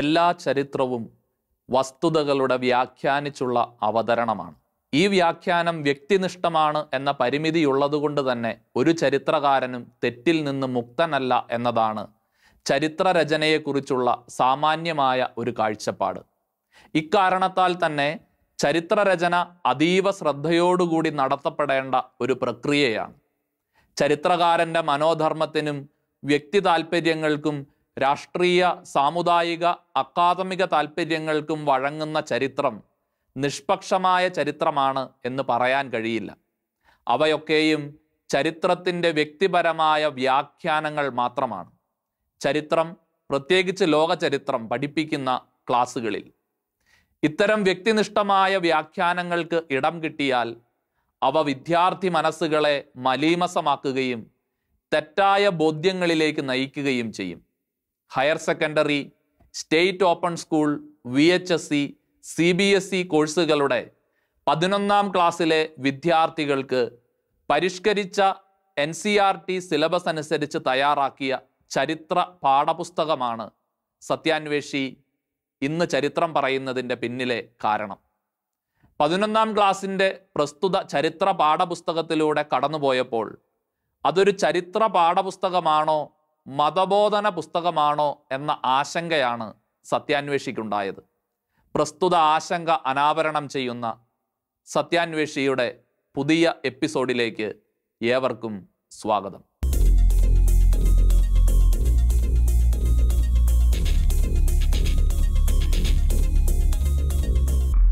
എല്ലാ ചരിത്രവും വസ്തുതകളുടെ വ്യാഖ്യാനിച്ചുള്ള അവതരണമാണ് ഈ വ്യാഖ്യാനം വ്യക്തിനിഷ്ഠമാണ് എന്ന പരിമിതിയുള്ളതുകൊണ്ട് തന്നെ ഒരു ചരിത്രകാരനും തെറ്റിൽ നിന്ന് മുക്തനല്ല എന്നതാണ് ചരിത്രരചനയെക്കുറിച്ചുള്ള സാമാന്യമായ ഒരു കാഴ്ചപ്പാട് ഇക്കാരണത്താൽ തന്നെ ചരിത്രരചന അതീവ ശ്രദ്ധയോടുകൂടി നടത്തപ്പെടേണ്ട ഒരു പ്രക്രിയയാണ് ചരിത്രകാരൻ്റെ മനോധർമ്മത്തിനും വ്യക്തി താൽപ്പര്യങ്ങൾക്കും രാഷ്ട്രീയ സാമുദായിക അക്കാദമിക താല്പര്യങ്ങൾക്കും വഴങ്ങുന്ന ചരിത്രം നിഷ്പക്ഷമായ ചരിത്രമാണ് എന്ന് പറയാൻ കഴിയില്ല അവയൊക്കെയും ചരിത്രത്തിൻ്റെ വ്യക്തിപരമായ വ്യാഖ്യാനങ്ങൾ മാത്രമാണ് ചരിത്രം പ്രത്യേകിച്ച് ലോകചരിത്രം പഠിപ്പിക്കുന്ന ക്ലാസ്സുകളിൽ ഇത്തരം വ്യക്തിനിഷ്ഠമായ വ്യാഖ്യാനങ്ങൾക്ക് ഇടം കിട്ടിയാൽ അവ വിദ്യാർത്ഥി മനസ്സുകളെ മലീമസമാക്കുകയും തെറ്റായ ബോധ്യങ്ങളിലേക്ക് നയിക്കുകയും ചെയ്യും higher secondary state open school V H S C C B S C കോഴ്സുകളുടെ പതിനൊന്നാം ക്ലാസ്സിലെ വിദ്യാർത്ഥികൾക്ക് പരിഷ്കരിച്ച N C R T syllabus അനുസരിച്ച് തയ്യാറാക്കിയ ചരിത്ര പാഠപുസ്തകമാണ് സത്യാന്വേഷി ഇന്ന് ചരിത്രം പറയുന്നതിൻ്റെ പിന്നിലെ കാരണം പതിനൊന്നാം ക്ലാസ്സിൻ്റെ പ്രസ്തുത ചരിത്ര പാഠപുസ്തകത്തിലൂടെ കടന്നുപോയപ്പോൾ അതൊരു ചരിത്ര പാഠപുസ്തകമാണോ മതബോധന പുസ്തകമാണോ എന്ന ആശങ്കയാണ് സത്യാന്വേഷിക്കുണ്ടായത് പ്രസ്തുത ആശങ്ക അനാവരണം ചെയ്യുന്ന സത്യാന്വേഷിയുടെ പുതിയ എപ്പിസോഡിലേക്ക് ഏവർക്കും സ്വാഗതം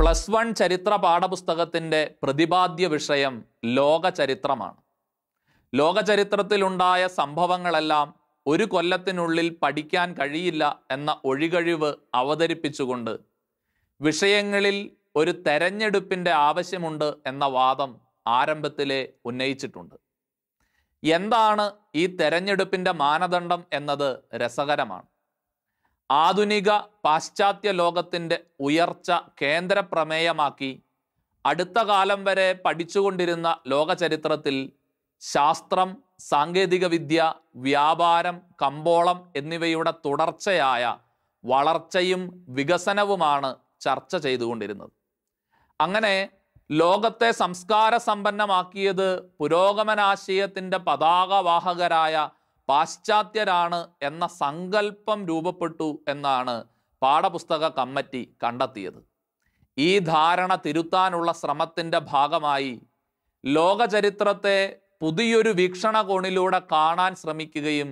പ്ലസ് വൺ ചരിത്ര പാഠപുസ്തകത്തിൻ്റെ പ്രതിപാദ്യ വിഷയം ലോകചരിത്രമാണ് ലോകചരിത്രത്തിലുണ്ടായ സംഭവങ്ങളെല്ലാം ഒരു കൊല്ലത്തിനുള്ളിൽ പഠിക്കാൻ കഴിയില്ല എന്ന ഒഴികഴിവ് അവതരിപ്പിച്ചുകൊണ്ട് വിഷയങ്ങളിൽ ഒരു തെരഞ്ഞെടുപ്പിൻ്റെ ആവശ്യമുണ്ട് എന്ന വാദം ആരംഭത്തിലെ ഉന്നയിച്ചിട്ടുണ്ട് എന്താണ് ഈ തെരഞ്ഞെടുപ്പിൻ്റെ മാനദണ്ഡം എന്നത് രസകരമാണ് ആധുനിക പാശ്ചാത്യ ലോകത്തിൻ്റെ ഉയർച്ച കേന്ദ്ര അടുത്ത കാലം വരെ പഠിച്ചുകൊണ്ടിരുന്ന ലോകചരിത്രത്തിൽ ശാസ്ത്രം സാങ്കേതികവിദ്യ വ്യാപാരം കമ്പോളം എന്നിവയുടെ തുടർച്ചയായ വളർച്ചയും വികസനവുമാണ് ചർച്ച ചെയ്തുകൊണ്ടിരുന്നത് അങ്ങനെ ലോകത്തെ സംസ്കാര സമ്പന്നമാക്കിയത് പുരോഗമനാശയത്തിൻ്റെ പതാകവാഹകരായ പാശ്ചാത്യരാണ് എന്ന സങ്കല്പം രൂപപ്പെട്ടു എന്നാണ് പാഠപുസ്തക കമ്മിറ്റി കണ്ടെത്തിയത് ഈ ധാരണ തിരുത്താനുള്ള ശ്രമത്തിൻ്റെ ഭാഗമായി ലോകചരിത്രത്തെ പുതിയൊരു വീക്ഷണകോണിലൂടെ കാണാൻ ശ്രമിക്കുകയും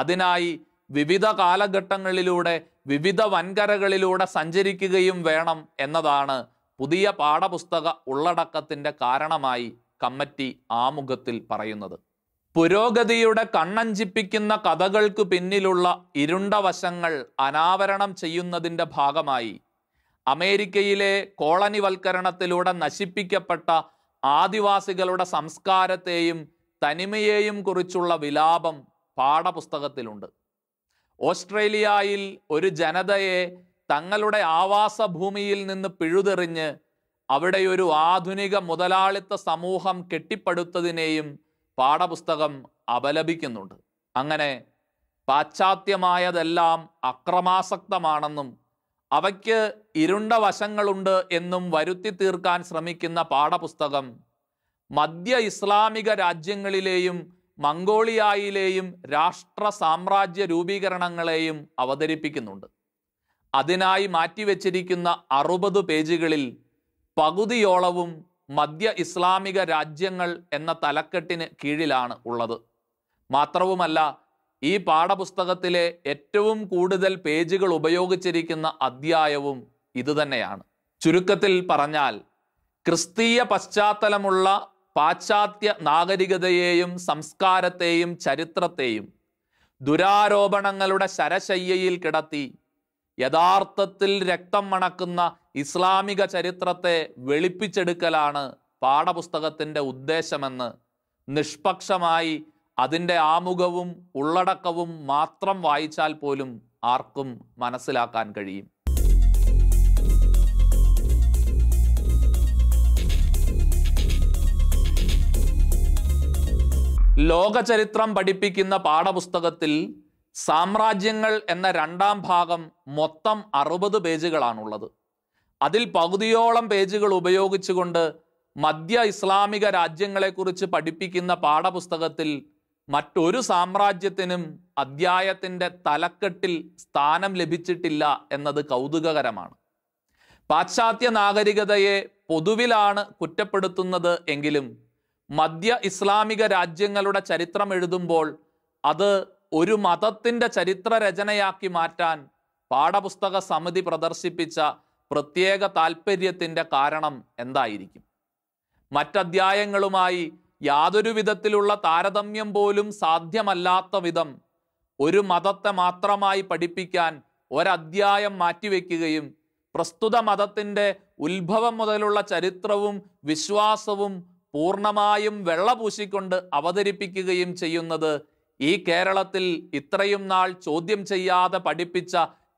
അതിനായി വിവിധ കാലഘട്ടങ്ങളിലൂടെ വിവിധ വൻകരകളിലൂടെ സഞ്ചരിക്കുകയും വേണം എന്നതാണ് പുതിയ പാഠപുസ്തക ഉള്ളടക്കത്തിന്റെ കാരണമായി കമ്മിറ്റി ആമുഖത്തിൽ പറയുന്നത് പുരോഗതിയുടെ കണ്ണഞ്ചിപ്പിക്കുന്ന കഥകൾക്ക് പിന്നിലുള്ള ഇരുണ്ട വശങ്ങൾ അനാവരണം ചെയ്യുന്നതിൻ്റെ ഭാഗമായി അമേരിക്കയിലെ കോളനിവൽക്കരണത്തിലൂടെ നശിപ്പിക്കപ്പെട്ട ആദിവാസികളുടെ സംസ്കാരത്തെയും തനിമയെയും കുറിച്ചുള്ള വിലാപം പാഠപുസ്തകത്തിലുണ്ട് ഓസ്ട്രേലിയയിൽ ഒരു ജനതയെ തങ്ങളുടെ ആവാസഭൂമിയിൽ നിന്ന് പിഴുതെറിഞ്ഞ് അവിടെ ഒരു ആധുനിക മുതലാളിത്ത സമൂഹം കെട്ടിപ്പടുത്തതിനെയും പാഠപുസ്തകം അപലപിക്കുന്നുണ്ട് അങ്ങനെ പാശ്ചാത്യമായതെല്ലാം അക്രമാസക്തമാണെന്നും അവയ്ക്ക് ഇരുണ്ട വശങ്ങളുണ്ട് എന്നും വരുത്തി തീർക്കാൻ ശ്രമിക്കുന്ന പാഠപുസ്തകം മധ്യ ഇസ്ലാമിക രാജ്യങ്ങളിലെയും മംഗോളിയായിലെയും രാഷ്ട്ര സാമ്രാജ്യ രൂപീകരണങ്ങളെയും അവതരിപ്പിക്കുന്നുണ്ട് അതിനായി മാറ്റിവെച്ചിരിക്കുന്ന അറുപത് പേജുകളിൽ പകുതിയോളവും മധ്യ ഇസ്ലാമിക രാജ്യങ്ങൾ എന്ന തലക്കെട്ടിന് കീഴിലാണ് ഉള്ളത് മാത്രവുമല്ല ഈ പാഠപുസ്തകത്തിലെ ഏറ്റവും കൂടുതൽ പേജുകൾ ഉപയോഗിച്ചിരിക്കുന്ന അധ്യായവും ഇതുതന്നെയാണ് ചുരുക്കത്തിൽ പറഞ്ഞാൽ ക്രിസ്തീയ പശ്ചാത്തലമുള്ള പാശ്ചാത്യ നാഗരികതയെയും സംസ്കാരത്തെയും ചരിത്രത്തെയും ദുരാരോപണങ്ങളുടെ ശരശയ്യയിൽ കിടത്തി യഥാർത്ഥത്തിൽ രക്തം മണക്കുന്ന ഇസ്ലാമിക ചരിത്രത്തെ വെളിപ്പിച്ചെടുക്കലാണ് പാഠപുസ്തകത്തിൻ്റെ ഉദ്ദേശമെന്ന് നിഷ്പക്ഷമായി അതിൻ്റെ ആമുഖവും ഉള്ളടക്കവും മാത്രം വായിച്ചാൽ പോലും ആർക്കും മനസ്സിലാക്കാൻ കഴിയും ലോകചരിത്രം പഠിപ്പിക്കുന്ന പാഠപുസ്തകത്തിൽ സാമ്രാജ്യങ്ങൾ എന്ന രണ്ടാം ഭാഗം മൊത്തം അറുപത് പേജുകളാണുള്ളത് അതിൽ പകുതിയോളം പേജുകൾ ഉപയോഗിച്ചുകൊണ്ട് മധ്യ ഇസ്ലാമിക രാജ്യങ്ങളെക്കുറിച്ച് പഠിപ്പിക്കുന്ന പാഠപുസ്തകത്തിൽ മറ്റൊരു സാമ്രാജ്യത്തിനും അധ്യായത്തിൻ്റെ തലക്കെട്ടിൽ സ്ഥാനം ലഭിച്ചിട്ടില്ല എന്നത് കൗതുകകരമാണ് പാശ്ചാത്യ നാഗരികതയെ പൊതുവിലാണ് കുറ്റപ്പെടുത്തുന്നത് എങ്കിലും മധ്യ ഇസ്ലാമിക രാജ്യങ്ങളുടെ ചരിത്രം എഴുതുമ്പോൾ അത് ഒരു മതത്തിൻ്റെ ചരിത്ര രചനയാക്കി മാറ്റാൻ പാഠപുസ്തക സമിതി പ്രദർശിപ്പിച്ച പ്രത്യേക താൽപ്പര്യത്തിൻ്റെ കാരണം എന്തായിരിക്കും മറ്റധ്യായങ്ങളുമായി യാതൊരു വിധത്തിലുള്ള താരതമ്യം പോലും സാധ്യമല്ലാത്ത വിധം ഒരു മതത്തെ മാത്രമായി പഠിപ്പിക്കാൻ ഒരധ്യായം മാറ്റിവെക്കുകയും പ്രസ്തുത മതത്തിൻ്റെ ഉത്ഭവം മുതലുള്ള ചരിത്രവും വിശ്വാസവും പൂർണ്ണമായും വെള്ളപൂശിക്കൊണ്ട് അവതരിപ്പിക്കുകയും ചെയ്യുന്നത് ഈ കേരളത്തിൽ ഇത്രയും നാൾ ചോദ്യം ചെയ്യാതെ പഠിപ്പിച്ച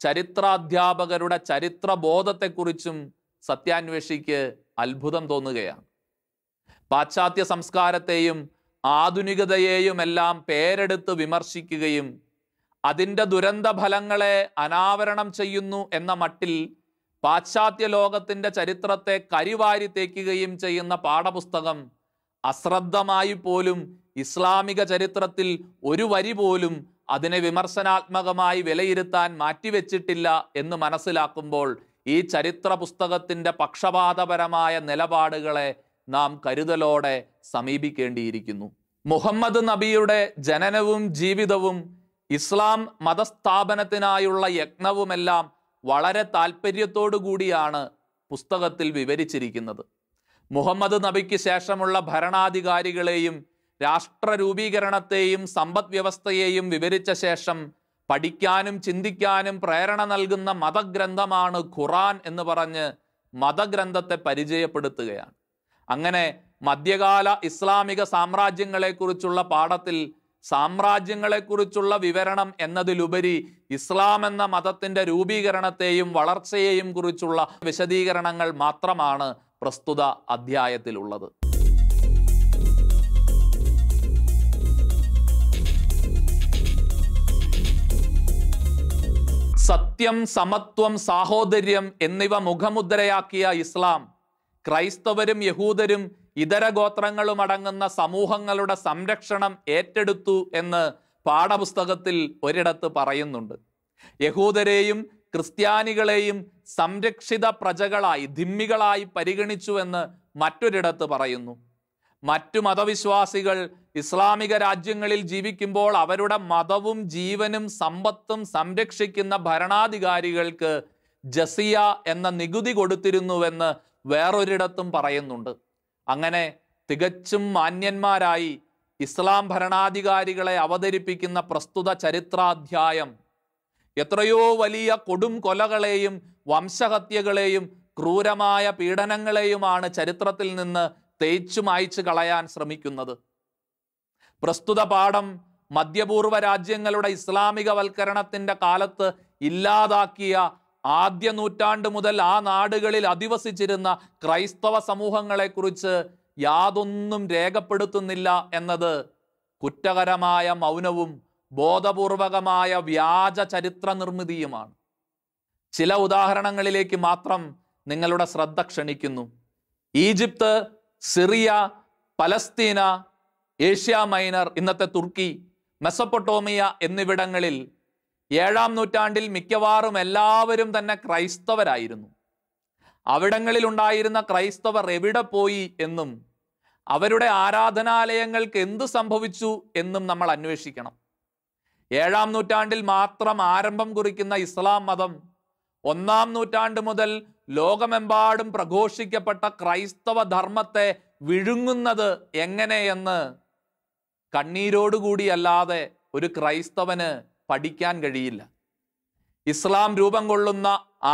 ചരിത്രാധ്യാപകരുടെ ചരിത്രബോധത്തെക്കുറിച്ചും സത്യാന്വേഷിക്ക് അത്ഭുതം തോന്നുകയാണ് പാശ്ചാത്യ സംസ്കാരത്തെയും ആധുനികതയെയും എല്ലാം പേരെടുത്ത് വിമർശിക്കുകയും അതിൻ്റെ ദുരന്ത ഫലങ്ങളെ അനാവരണം ചെയ്യുന്നു എന്ന മട്ടിൽ പാശ്ചാത്യ ലോകത്തിൻ്റെ ചരിത്രത്തെ കരിവാരി തേക്കുകയും ചെയ്യുന്ന പാഠപുസ്തകം അശ്രദ്ധമായി പോലും ഇസ്ലാമിക ചരിത്രത്തിൽ ഒരു വരി പോലും അതിനെ വിമർശനാത്മകമായി വിലയിരുത്താൻ മാറ്റിവെച്ചിട്ടില്ല എന്ന് മനസ്സിലാക്കുമ്പോൾ ഈ ചരിത്ര പുസ്തകത്തിൻ്റെ പക്ഷപാതപരമായ നിലപാടുകളെ നാം കരുതലോടെ സമീപിക്കേണ്ടിയിരിക്കുന്നു മുഹമ്മദ് നബിയുടെ ജനനവും ജീവിതവും ഇസ്ലാം മതസ്ഥാപനത്തിനായുള്ള യജ്ഞവുമെല്ലാം വളരെ കൂടിയാണ് പുസ്തകത്തിൽ വിവരിച്ചിരിക്കുന്നത് മുഹമ്മദ് നബിക്ക് ശേഷമുള്ള ഭരണാധികാരികളെയും രാഷ്ട്ര രൂപീകരണത്തെയും സമ്പദ് വ്യവസ്ഥയെയും വിവരിച്ച ശേഷം പഠിക്കാനും ചിന്തിക്കാനും പ്രേരണ നൽകുന്ന മതഗ്രന്ഥമാണ് ഖുറാൻ എന്ന് പറഞ്ഞ് മതഗ്രന്ഥത്തെ പരിചയപ്പെടുത്തുകയാണ് അങ്ങനെ മധ്യകാല ഇസ്ലാമിക സാമ്രാജ്യങ്ങളെക്കുറിച്ചുള്ള പാഠത്തിൽ സാമ്രാജ്യങ്ങളെക്കുറിച്ചുള്ള വിവരണം എന്നതിലുപരി ഇസ്ലാം എന്ന മതത്തിൻ്റെ രൂപീകരണത്തെയും വളർച്ചയെയും കുറിച്ചുള്ള വിശദീകരണങ്ങൾ മാത്രമാണ് പ്രസ്തുത അധ്യായത്തിലുള്ളത് സത്യം സമത്വം സാഹോദര്യം എന്നിവ മുഖമുദ്രയാക്കിയ ഇസ്ലാം ക്രൈസ്തവരും യഹൂദരും ഇതര ഗോത്രങ്ങളും അടങ്ങുന്ന സമൂഹങ്ങളുടെ സംരക്ഷണം ഏറ്റെടുത്തു എന്ന് പാഠപുസ്തകത്തിൽ ഒരിടത്ത് പറയുന്നുണ്ട് യഹൂദരെയും ക്രിസ്ത്യാനികളെയും സംരക്ഷിത പ്രജകളായി ധിമ്മികളായി പരിഗണിച്ചുവെന്ന് മറ്റൊരിടത്ത് പറയുന്നു മറ്റു മതവിശ്വാസികൾ ഇസ്ലാമിക രാജ്യങ്ങളിൽ ജീവിക്കുമ്പോൾ അവരുടെ മതവും ജീവനും സമ്പത്തും സംരക്ഷിക്കുന്ന ഭരണാധികാരികൾക്ക് ജസിയ എന്ന നികുതി കൊടുത്തിരുന്നുവെന്ന് വേറൊരിടത്തും പറയുന്നുണ്ട് അങ്ങനെ തികച്ചും മാന്യന്മാരായി ഇസ്ലാം ഭരണാധികാരികളെ അവതരിപ്പിക്കുന്ന പ്രസ്തുത ചരിത്രാധ്യായം എത്രയോ വലിയ കൊടും കൊലകളെയും വംശഹത്യകളെയും ക്രൂരമായ പീഡനങ്ങളെയുമാണ് ചരിത്രത്തിൽ നിന്ന് തേച്ചു മായ്ച്ചു കളയാൻ ശ്രമിക്കുന്നത് പ്രസ്തുത പാഠം മധ്യപൂർവ രാജ്യങ്ങളുടെ ഇസ്ലാമികവൽക്കരണത്തിൻ്റെ കാലത്ത് ഇല്ലാതാക്കിയ ആദ്യ നൂറ്റാണ്ട് മുതൽ ആ നാടുകളിൽ അധിവസിച്ചിരുന്ന ക്രൈസ്തവ സമൂഹങ്ങളെക്കുറിച്ച് യാതൊന്നും രേഖപ്പെടുത്തുന്നില്ല എന്നത് കുറ്റകരമായ മൗനവും ബോധപൂർവകമായ വ്യാജ ചരിത്ര നിർമ്മിതിയുമാണ് ചില ഉദാഹരണങ്ങളിലേക്ക് മാത്രം നിങ്ങളുടെ ശ്രദ്ധ ക്ഷണിക്കുന്നു ഈജിപ്ത് സിറിയ പലസ്തീന ഏഷ്യ മൈനർ ഇന്നത്തെ തുർക്കി മെസ്സപ്പൊട്ടോമിയ എന്നിവിടങ്ങളിൽ ഏഴാം നൂറ്റാണ്ടിൽ മിക്കവാറും എല്ലാവരും തന്നെ ക്രൈസ്തവരായിരുന്നു അവിടങ്ങളിൽ ഉണ്ടായിരുന്ന ക്രൈസ്തവർ എവിടെ പോയി എന്നും അവരുടെ ആരാധനാലയങ്ങൾക്ക് എന്ത് സംഭവിച്ചു എന്നും നമ്മൾ അന്വേഷിക്കണം ഏഴാം നൂറ്റാണ്ടിൽ മാത്രം ആരംഭം കുറിക്കുന്ന ഇസ്ലാം മതം ഒന്നാം നൂറ്റാണ്ട് മുതൽ ലോകമെമ്പാടും പ്രഘോഷിക്കപ്പെട്ട ക്രൈസ്തവ ധർമ്മത്തെ വിഴുങ്ങുന്നത് എങ്ങനെയെന്ന് കണ്ണീരോടുകൂടിയല്ലാതെ ഒരു ക്രൈസ്തവന് പഠിക്കാൻ കഴിയില്ല ഇസ്ലാം രൂപം കൊള്ളുന്ന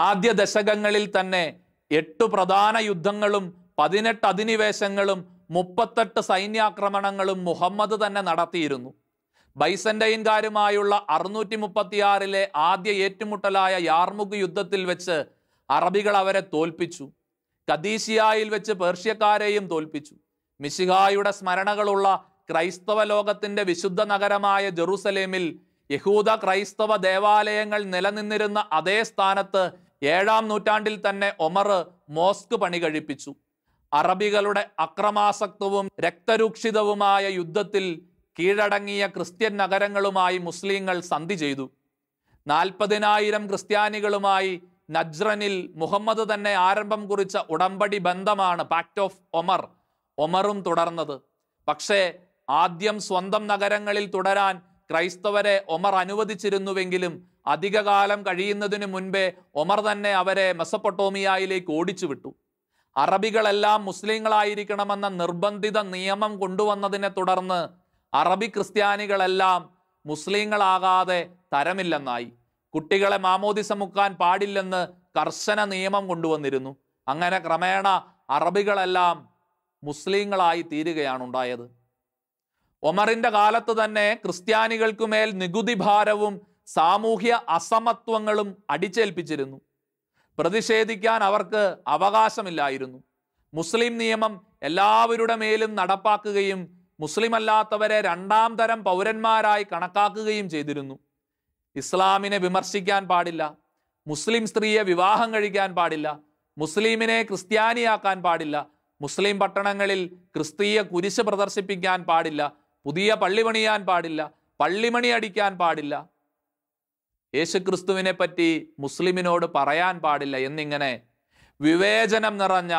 ആദ്യ ദശകങ്ങളിൽ തന്നെ എട്ട് പ്രധാന യുദ്ധങ്ങളും പതിനെട്ട് അധിനിവേശങ്ങളും മുപ്പത്തെട്ട് സൈന്യാക്രമണങ്ങളും മുഹമ്മദ് തന്നെ നടത്തിയിരുന്നു ബൈസന്റൈൻകാരുമായുള്ള അറുന്നൂറ്റി മുപ്പത്തിയാറിലെ ആദ്യ ഏറ്റുമുട്ടലായ യാർമുഖ് യുദ്ധത്തിൽ വെച്ച് അറബികൾ അവരെ തോൽപ്പിച്ചു കദീശിയായിൽ വെച്ച് പേർഷ്യക്കാരെയും തോൽപ്പിച്ചു മിശിഹായുടെ സ്മരണകളുള്ള ക്രൈസ്തവ ലോകത്തിന്റെ വിശുദ്ധ നഗരമായ ജെറൂസലേമിൽ യഹൂദ ക്രൈസ്തവ ദേവാലയങ്ങൾ നിലനിന്നിരുന്ന അതേ സ്ഥാനത്ത് ഏഴാം നൂറ്റാണ്ടിൽ തന്നെ ഒമർ മോസ്ക് പണി കഴിപ്പിച്ചു അറബികളുടെ അക്രമാസക്തവും രക്തരൂക്ഷിതവുമായ യുദ്ധത്തിൽ കീഴടങ്ങിയ ക്രിസ്ത്യൻ നഗരങ്ങളുമായി മുസ്ലിങ്ങൾ സന്ധി ചെയ്തു നാൽപ്പതിനായിരം ക്രിസ്ത്യാനികളുമായി നജ്രനിൽ മുഹമ്മദ് തന്നെ ആരംഭം കുറിച്ച ഉടമ്പടി ബന്ധമാണ് പാക്ട് ഓഫ് ഒമർ ഒമറും തുടർന്നത് പക്ഷേ ആദ്യം സ്വന്തം നഗരങ്ങളിൽ തുടരാൻ ക്രൈസ്തവരെ ഒമർ അനുവദിച്ചിരുന്നുവെങ്കിലും അധികകാലം കഴിയുന്നതിന് മുൻപേ ഒമർ തന്നെ അവരെ മെസപ്പൊട്ടോമിയയിലേക്ക് ഓടിച്ചു വിട്ടു അറബികളെല്ലാം മുസ്ലിങ്ങളായിരിക്കണമെന്ന നിർബന്ധിത നിയമം കൊണ്ടുവന്നതിനെ തുടർന്ന് അറബി ക്രിസ്ത്യാനികളെല്ലാം മുസ്ലിങ്ങളാകാതെ തരമില്ലെന്നായി കുട്ടികളെ മാമോദിസ മുക്കാൻ പാടില്ലെന്ന് കർശന നിയമം കൊണ്ടുവന്നിരുന്നു അങ്ങനെ ക്രമേണ അറബികളെല്ലാം മുസ്ലിങ്ങളായി തീരുകയാണ് ഉണ്ടായത് ഒമറിന്റെ കാലത്ത് തന്നെ ക്രിസ്ത്യാനികൾക്കുമേൽ നികുതി ഭാരവും സാമൂഹ്യ അസമത്വങ്ങളും അടിച്ചേൽപ്പിച്ചിരുന്നു പ്രതിഷേധിക്കാൻ അവർക്ക് അവകാശമില്ലായിരുന്നു മുസ്ലിം നിയമം എല്ലാവരുടെ മേലും നടപ്പാക്കുകയും മുസ്ലിം അല്ലാത്തവരെ രണ്ടാം തരം പൗരന്മാരായി കണക്കാക്കുകയും ചെയ്തിരുന്നു ഇസ്ലാമിനെ വിമർശിക്കാൻ പാടില്ല മുസ്ലിം സ്ത്രീയെ വിവാഹം കഴിക്കാൻ പാടില്ല മുസ്ലിമിനെ ക്രിസ്ത്യാനിയാക്കാൻ പാടില്ല മുസ്ലിം പട്ടണങ്ങളിൽ ക്രിസ്തീയ കുരിശ് പ്രദർശിപ്പിക്കാൻ പാടില്ല പുതിയ പള്ളി പണിയാൻ പാടില്ല പള്ളിമണി അടിക്കാൻ പാടില്ല യേശുക്രിസ്തുവിനെ പറ്റി മുസ്ലിമിനോട് പറയാൻ പാടില്ല എന്നിങ്ങനെ വിവേചനം നിറഞ്ഞ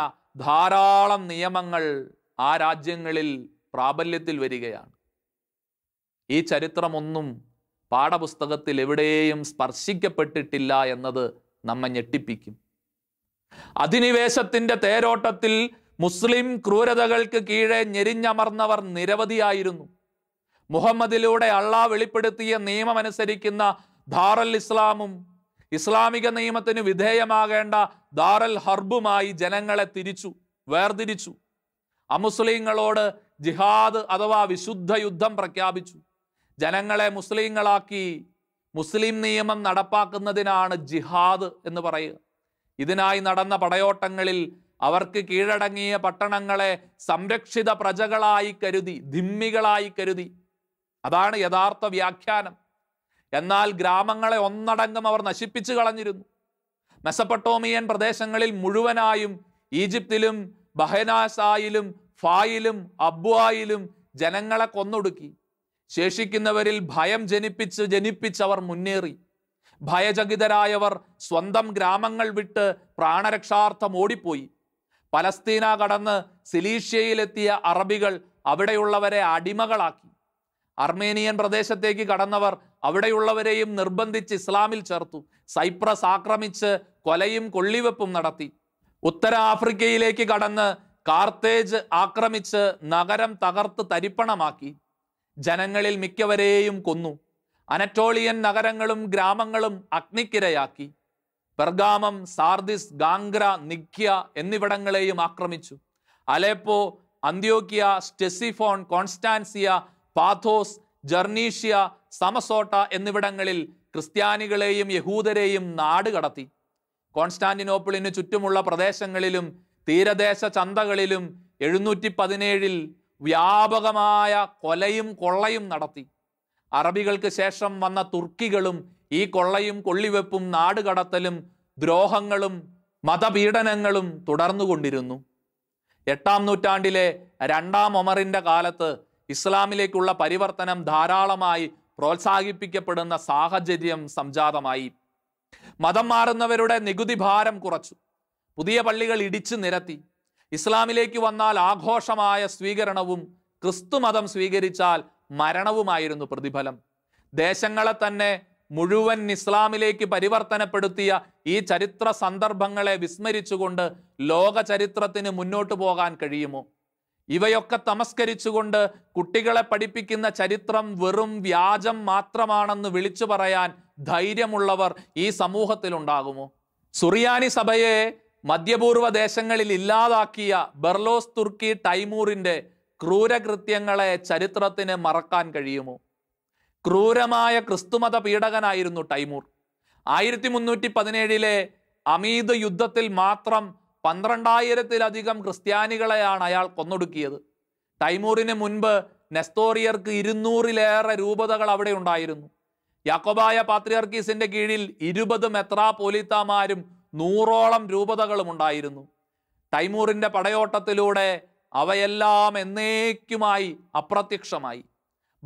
ധാരാളം നിയമങ്ങൾ ആ രാജ്യങ്ങളിൽ പ്രാബല്യത്തിൽ വരികയാണ് ഈ ചരിത്രമൊന്നും പാഠപുസ്തകത്തിൽ എവിടെയും സ്പർശിക്കപ്പെട്ടിട്ടില്ല എന്നത് നമ്മെ ഞെട്ടിപ്പിക്കും അധിനിവേശത്തിൻ്റെ തേരോട്ടത്തിൽ മുസ്ലിം ക്രൂരതകൾക്ക് കീഴെ ഞെരിഞ്ഞമർന്നവർ നിരവധിയായിരുന്നു മുഹമ്മദിലൂടെ അള്ളാ വെളിപ്പെടുത്തിയ നിയമമനുസരിക്കുന്ന ദാറൽ ഇസ്ലാമും ഇസ്ലാമിക നിയമത്തിന് വിധേയമാകേണ്ട ദാറൽ ഹർബുമായി ജനങ്ങളെ തിരിച്ചു വേർതിരിച്ചു അമുസ്ലിങ്ങളോട് ജിഹാദ് അഥവാ വിശുദ്ധ യുദ്ധം പ്രഖ്യാപിച്ചു ജനങ്ങളെ മുസ്ലിങ്ങളാക്കി മുസ്ലിം നിയമം നടപ്പാക്കുന്നതിനാണ് ജിഹാദ് എന്ന് പറയുക ഇതിനായി നടന്ന പടയോട്ടങ്ങളിൽ അവർക്ക് കീഴടങ്ങിയ പട്ടണങ്ങളെ സംരക്ഷിത പ്രജകളായി കരുതി ധിമ്മികളായി കരുതി അതാണ് യഥാർത്ഥ വ്യാഖ്യാനം എന്നാൽ ഗ്രാമങ്ങളെ ഒന്നടങ്കം അവർ നശിപ്പിച്ചു കളഞ്ഞിരുന്നു മെസപ്പട്ടോമിയൻ പ്രദേശങ്ങളിൽ മുഴുവനായും ഈജിപ്തിലും ബഹനാസായിലും ഫായിലും അബ്വായിലും ജനങ്ങളെ കൊന്നൊടുക്കി ശേഷിക്കുന്നവരിൽ ഭയം ജനിപ്പിച്ച് ജനിപ്പിച്ചവർ മുന്നേറി ഭയചകിതരായവർ സ്വന്തം ഗ്രാമങ്ങൾ വിട്ട് പ്രാണരക്ഷാർത്ഥം ഓടിപ്പോയി പലസ്തീന കടന്ന് സിലീഷ്യയിലെത്തിയ അറബികൾ അവിടെയുള്ളവരെ അടിമകളാക്കി അർമേനിയൻ പ്രദേശത്തേക്ക് കടന്നവർ അവിടെയുള്ളവരെയും നിർബന്ധിച്ച് ഇസ്ലാമിൽ ചേർത്തു സൈപ്രസ് ആക്രമിച്ച് കൊലയും കൊള്ളിവെപ്പും നടത്തി ഉത്തര ആഫ്രിക്കയിലേക്ക് കടന്ന് കാർത്തേജ് ആക്രമിച്ച് നഗരം തകർത്ത് തരിപ്പണമാക്കി ജനങ്ങളിൽ മിക്കവരെയും കൊന്നു അനറ്റോളിയൻ നഗരങ്ങളും ഗ്രാമങ്ങളും അഗ്നിക്കിരയാക്കി പെർഗാമം സാർദിസ് ഗാംഗ്ര നിഖ്യ എന്നിവിടങ്ങളെയും ആക്രമിച്ചു അലേപ്പോ അന്ത്യോക്കിയ സ്റ്റെസിഫോൺ കോൺസ്റ്റാൻസിയ പാഥോസ് ജർണീഷ്യ സമസോട്ട എന്നിവിടങ്ങളിൽ ക്രിസ്ത്യാനികളെയും യഹൂദരെയും നാട് കടത്തി കോൺസ്റ്റാന്റിനോപ്പിളിന് ചുറ്റുമുള്ള പ്രദേശങ്ങളിലും തീരദേശ ചന്തകളിലും എഴുന്നൂറ്റി പതിനേഴിൽ വ്യാപകമായ കൊലയും കൊള്ളയും നടത്തി അറബികൾക്ക് ശേഷം വന്ന തുർക്കികളും ഈ കൊള്ളയും കൊള്ളിവെപ്പും നാടുകടത്തലും ദ്രോഹങ്ങളും മതപീഡനങ്ങളും തുടർന്നുകൊണ്ടിരുന്നു എട്ടാം നൂറ്റാണ്ടിലെ രണ്ടാം ഒമറിൻ്റെ കാലത്ത് ഇസ്ലാമിലേക്കുള്ള പരിവർത്തനം ധാരാളമായി പ്രോത്സാഹിപ്പിക്കപ്പെടുന്ന സാഹചര്യം സംജാതമായി മതം മാറുന്നവരുടെ നികുതി ഭാരം കുറച്ചു പുതിയ പള്ളികൾ ഇടിച്ചു നിരത്തി ഇസ്ലാമിലേക്ക് വന്നാൽ ആഘോഷമായ സ്വീകരണവും ക്രിസ്തുമതം സ്വീകരിച്ചാൽ മരണവുമായിരുന്നു പ്രതിഫലം ദേശങ്ങളെ തന്നെ മുഴുവൻ ഇസ്ലാമിലേക്ക് പരിവർത്തനപ്പെടുത്തിയ ഈ ചരിത്ര സന്ദർഭങ്ങളെ വിസ്മരിച്ചുകൊണ്ട് ലോക ചരിത്രത്തിന് മുന്നോട്ടു പോകാൻ കഴിയുമോ ഇവയൊക്കെ തമസ്കരിച്ചുകൊണ്ട് കുട്ടികളെ പഠിപ്പിക്കുന്ന ചരിത്രം വെറും വ്യാജം മാത്രമാണെന്ന് വിളിച്ചു പറയാൻ ധൈര്യമുള്ളവർ ഈ സമൂഹത്തിലുണ്ടാകുമോ സുറിയാനി സഭയെ മധ്യപൂർവ്വ ദേശങ്ങളിൽ ഇല്ലാതാക്കിയ ബെർലോസ് തുർക്കി ടൈമൂറിൻ്റെ ക്രൂരകൃത്യങ്ങളെ ചരിത്രത്തിന് മറക്കാൻ കഴിയുമോ ക്രൂരമായ ക്രിസ്തുമത പീഡകനായിരുന്നു ടൈമൂർ ആയിരത്തി മുന്നൂറ്റി പതിനേഴിലെ അമീത് യുദ്ധത്തിൽ മാത്രം പന്ത്രണ്ടായിരത്തിലധികം ക്രിസ്ത്യാനികളെയാണ് അയാൾ കൊന്നൊടുക്കിയത് തൈമൂറിന് മുൻപ് നെസ്തോറിയർക്ക് ഇരുന്നൂറിലേറെ രൂപതകൾ അവിടെ ഉണ്ടായിരുന്നു യാക്കോബായ പാത്രിയർക്കീസിന്റെ കീഴിൽ ഇരുപത് മെത്രാപോലിത്താമാരും നൂറോളം രൂപതകളും ഉണ്ടായിരുന്നു തൈമൂറിന്റെ പടയോട്ടത്തിലൂടെ അവയെല്ലാം എന്നേക്കുമായി അപ്രത്യക്ഷമായി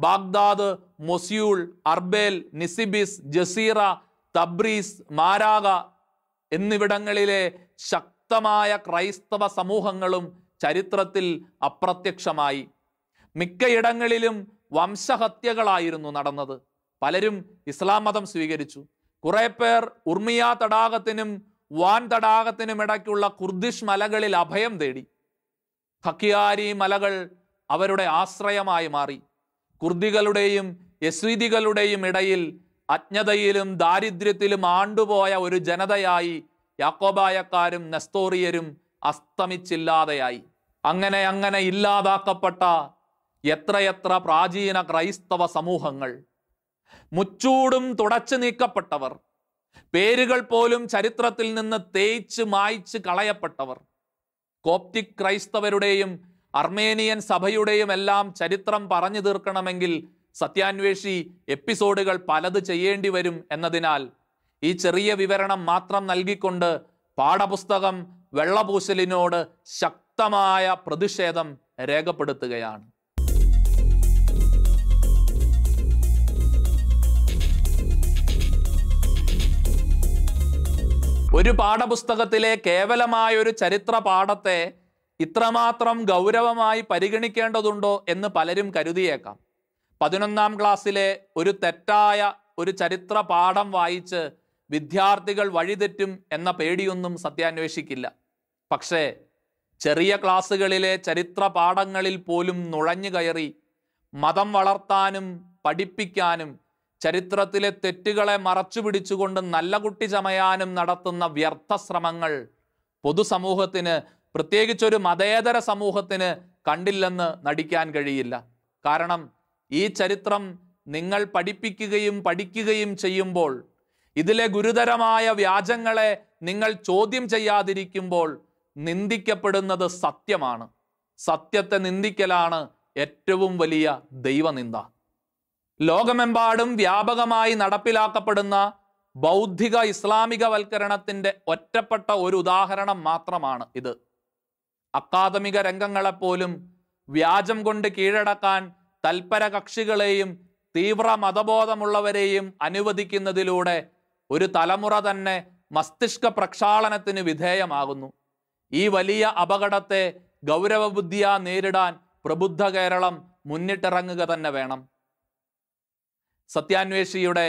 Baghdad Mosul Arbel Nisibis Jazira Tabriz Maragha എന്നിവിടങ്ങളിലെ ശക്തി ശക്തമായ ക്രൈസ്തവ സമൂഹങ്ങളും ചരിത്രത്തിൽ അപ്രത്യക്ഷമായി മിക്കയിടങ്ങളിലും വംശഹത്യകളായിരുന്നു നടന്നത് പലരും ഇസ്ലാം മതം സ്വീകരിച്ചു കുറേ പേർ ഉർമിയ തടാകത്തിനും വാൻ തടാകത്തിനും ഇടയ്ക്കുള്ള കുർദിഷ് മലകളിൽ അഭയം തേടി ഹക്കിയാരി മലകൾ അവരുടെ ആശ്രയമായി മാറി കുർദികളുടെയും യസ്വീതികളുടെയും ഇടയിൽ അജ്ഞതയിലും ദാരിദ്ര്യത്തിലും ആണ്ടുപോയ ഒരു ജനതയായി യാക്കോബായക്കാരും നെസ്തോറിയരും അസ്തമിച്ചില്ലാതെയായി അങ്ങനെ അങ്ങനെ ഇല്ലാതാക്കപ്പെട്ട എത്രയെത്ര പ്രാചീന ക്രൈസ്തവ സമൂഹങ്ങൾ മുച്ചൂടും തുടച്ചു നീക്കപ്പെട്ടവർ പേരുകൾ പോലും ചരിത്രത്തിൽ നിന്ന് തേയിച്ച് മായ്ച്ച് കളയപ്പെട്ടവർ കോപ്റ്റിക് ക്രൈസ്തവരുടെയും അർമേനിയൻ സഭയുടെയും എല്ലാം ചരിത്രം പറഞ്ഞു തീർക്കണമെങ്കിൽ സത്യാന്വേഷി എപ്പിസോഡുകൾ പലത് ചെയ്യേണ്ടി വരും എന്നതിനാൽ ഈ ചെറിയ വിവരണം മാത്രം നൽകിക്കൊണ്ട് പാഠപുസ്തകം വെള്ളപൂശലിനോട് ശക്തമായ പ്രതിഷേധം രേഖപ്പെടുത്തുകയാണ് ഒരു പാഠപുസ്തകത്തിലെ കേവലമായ ഒരു ചരിത്ര പാഠത്തെ ഇത്രമാത്രം ഗൗരവമായി പരിഗണിക്കേണ്ടതുണ്ടോ എന്ന് പലരും കരുതിയേക്കാം പതിനൊന്നാം ക്ലാസ്സിലെ ഒരു തെറ്റായ ഒരു ചരിത്ര പാഠം വായിച്ച് വിദ്യാർത്ഥികൾ വഴിതെറ്റും എന്ന പേടിയൊന്നും സത്യാന്വേഷിക്കില്ല പക്ഷേ ചെറിയ ക്ലാസ്സുകളിലെ ചരിത്ര പാഠങ്ങളിൽ പോലും നുഴഞ്ഞു കയറി മതം വളർത്താനും പഠിപ്പിക്കാനും ചരിത്രത്തിലെ തെറ്റുകളെ മറച്ചു പിടിച്ചുകൊണ്ട് നല്ല കുട്ടി ചമയാനും നടത്തുന്ന വ്യർത്ഥ ശ്രമങ്ങൾ പൊതുസമൂഹത്തിന് പ്രത്യേകിച്ചൊരു മതേതര സമൂഹത്തിന് കണ്ടില്ലെന്ന് നടിക്കാൻ കഴിയില്ല കാരണം ഈ ചരിത്രം നിങ്ങൾ പഠിപ്പിക്കുകയും പഠിക്കുകയും ചെയ്യുമ്പോൾ ഇതിലെ ഗുരുതരമായ വ്യാജങ്ങളെ നിങ്ങൾ ചോദ്യം ചെയ്യാതിരിക്കുമ്പോൾ നിന്ദിക്കപ്പെടുന്നത് സത്യമാണ് സത്യത്തെ നിന്ദിക്കലാണ് ഏറ്റവും വലിയ ദൈവനിന്ദ ലോകമെമ്പാടും വ്യാപകമായി നടപ്പിലാക്കപ്പെടുന്ന ബൗദ്ധിക ഇസ്ലാമികവൽക്കരണത്തിന്റെ ഒറ്റപ്പെട്ട ഒരു ഉദാഹരണം മാത്രമാണ് ഇത് അക്കാദമിക രംഗങ്ങളെപ്പോലും വ്യാജം കൊണ്ട് കീഴടക്കാൻ തൽപര കക്ഷികളെയും തീവ്ര മതബോധമുള്ളവരെയും അനുവദിക്കുന്നതിലൂടെ ഒരു തലമുറ തന്നെ മസ്തിഷ്ക പ്രക്ഷാളനത്തിന് വിധേയമാകുന്നു ഈ വലിയ അപകടത്തെ ഗൗരവബുദ്ധിയ നേരിടാൻ പ്രബുദ്ധ കേരളം മുന്നിട്ടിറങ്ങുക തന്നെ വേണം സത്യാന്വേഷിയുടെ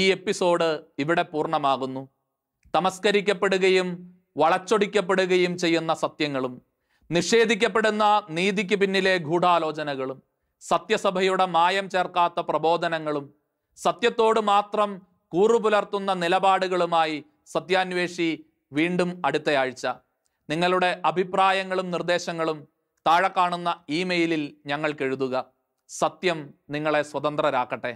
ഈ എപ്പിസോഡ് ഇവിടെ പൂർണ്ണമാകുന്നു തമസ്കരിക്കപ്പെടുകയും വളച്ചൊടിക്കപ്പെടുകയും ചെയ്യുന്ന സത്യങ്ങളും നിഷേധിക്കപ്പെടുന്ന നീതിക്ക് പിന്നിലെ ഗൂഢാലോചനകളും സത്യസഭയുടെ മായം ചേർക്കാത്ത പ്രബോധനങ്ങളും സത്യത്തോട് മാത്രം കൂറുപുലർത്തുന്ന നിലപാടുകളുമായി സത്യാന്വേഷി വീണ്ടും അടുത്തയാഴ്ച നിങ്ങളുടെ അഭിപ്രായങ്ങളും നിർദ്ദേശങ്ങളും താഴെ കാണുന്ന ഇമെയിലിൽ ഞങ്ങൾക്കെഴുതുക സത്യം നിങ്ങളെ സ്വതന്ത്രരാക്കട്ടെ